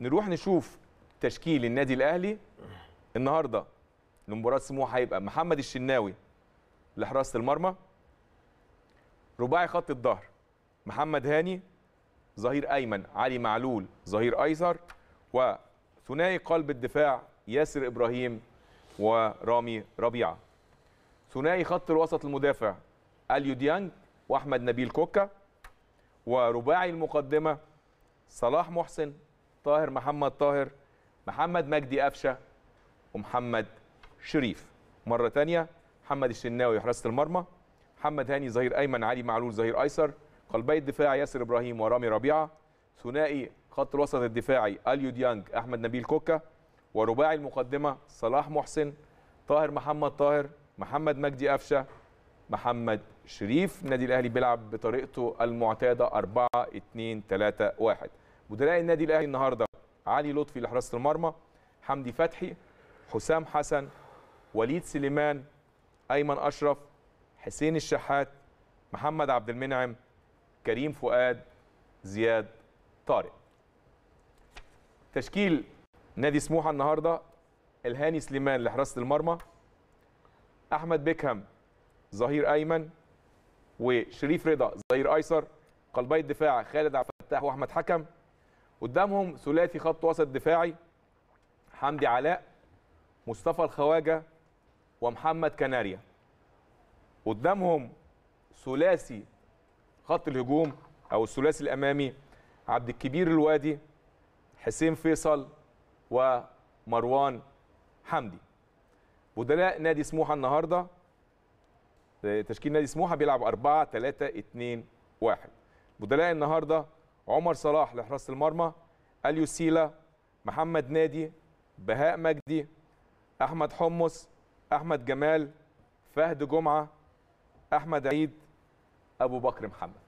نروح نشوف تشكيل النادي الاهلي النهارده لمباراه سموحه هيبقى محمد الشناوي لحراسه المرمى رباعي خط الظهر محمد هاني ظهير ايمن علي معلول ظهير ايسر وثنائي قلب الدفاع ياسر ابراهيم ورامي ربيعه ثنائي خط الوسط المدافع اليو ديانج واحمد نبيل كوكا ورباعي المقدمه صلاح محسن طاهر محمد طاهر محمد مجدي قفشه ومحمد شريف مره ثانيه محمد الشناوي حراسه المرمى محمد هاني ظهير ايمن علي معلول ظهير ايسر قلبي الدفاع ياسر ابراهيم ورامي ربيعه ثنائي خط الوسط الدفاعي اليو ديانج احمد نبيل كوكا ورباعي المقدمه صلاح محسن طاهر محمد طاهر محمد مجدي قفشه محمد شريف النادي الاهلي بيلعب بطريقته المعتاده 4 2 3 1 مدراء النادي الاهلي النهارده علي لطفي لحراسه المرمى حمدي فتحي حسام حسن وليد سليمان ايمن اشرف حسين الشحات محمد عبد المنعم كريم فؤاد زياد طارق تشكيل نادي سموحه النهارده الهاني سليمان لحراسه المرمى احمد بيكهام ظهير ايمن وشريف رضا ظهير ايسر قلبي الدفاع خالد عبد الفتاح واحمد حكم قدامهم ثلاثي خط وسط دفاعي حمدي علاء مصطفى الخواجه ومحمد كناريا قدامهم ثلاثي خط الهجوم او الثلاثي الامامي عبد الكبير الوادي حسين فيصل ومروان حمدي بدلاء نادي سموحه النهارده آه، تشكيل نادي سموحه بيلعب 4 3 2 1 بدلاء النهارده عمر صلاح لحراسه المرمى اليوسيلا محمد نادي بهاء مجدي احمد حمص احمد جمال فهد جمعه احمد عيد ابو بكر محمد